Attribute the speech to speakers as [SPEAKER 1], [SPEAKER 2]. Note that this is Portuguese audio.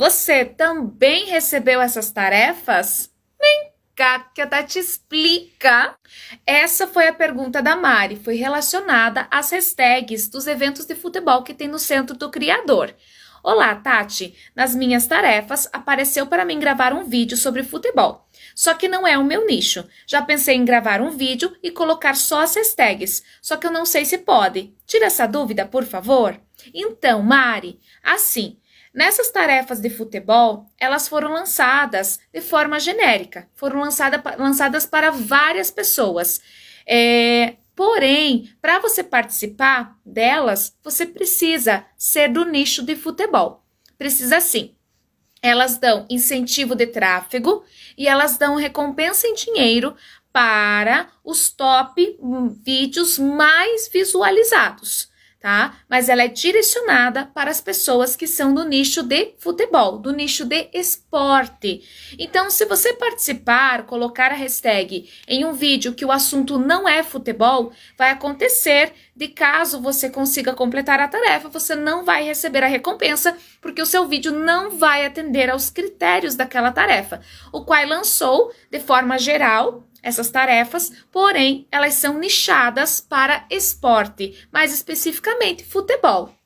[SPEAKER 1] Você também recebeu essas tarefas? Vem cá que a Tati explica. Essa foi a pergunta da Mari, foi relacionada às hashtags dos eventos de futebol que tem no centro do criador. Olá, Tati. Nas minhas tarefas apareceu para mim gravar um vídeo sobre futebol. Só que não é o meu nicho. Já pensei em gravar um vídeo e colocar só as hashtags, só que eu não sei se pode. Tira essa dúvida, por favor. Então, Mari, assim, Nessas tarefas de futebol, elas foram lançadas de forma genérica, foram lançada, lançadas para várias pessoas. É, porém, para você participar delas, você precisa ser do nicho de futebol. Precisa sim. Elas dão incentivo de tráfego e elas dão recompensa em dinheiro para os top hum, vídeos mais visualizados tá? Mas ela é direcionada para as pessoas que são do nicho de futebol, do nicho de esporte. Então, se você participar, colocar a hashtag em um vídeo que o assunto não é futebol, vai acontecer de caso você consiga completar a tarefa, você não vai receber a recompensa, porque o seu vídeo não vai atender aos critérios daquela tarefa, o qual lançou de forma geral essas tarefas, porém elas são nichadas para esporte, mais especificamente futebol.